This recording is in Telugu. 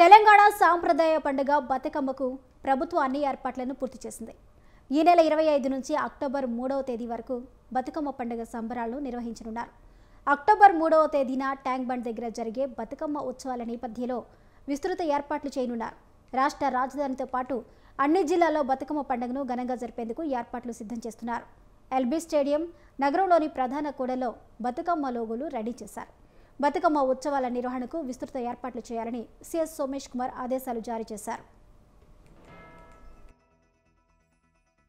తెలంగాణ సాంప్రదాయ పండుగ బతుకమ్మకు ప్రభుత్వం అన్ని ఏర్పాట్లను పూర్తి చేసింది ఈ నెల ఇరవై ఐదు నుంచి అక్టోబర్ మూడవ తేదీ వరకు బతుకమ్మ పండుగ సంబరాలు నిర్వహించనున్నారు అక్టోబర్ మూడవ తేదీన ట్యాంక్ బండ్ దగ్గర జరిగే బతుకమ్మ ఉత్సవాల నేపథ్యంలో విస్తృత ఏర్పాట్లు చేయనున్నారు రాష్ట్ర రాజధానితో పాటు అన్ని జిల్లాల్లో బతుకమ్మ పండుగను ఘనంగా జరిపేందుకు ఏర్పాట్లు సిద్ధం చేస్తున్నారు ఎల్బీ స్టేడియం నగరంలోని ప్రధాన కూడలో బతుకమ్మ లోగోలు రెడీ చేశారు బతుకమ్మ ఉత్సవాల నిర్వహణకు విస్తృత ఏర్పాట్లు చేయాలని సీఎస్ సోమేష్ కుమార్ ఆదేశాలు జారీ చేశారు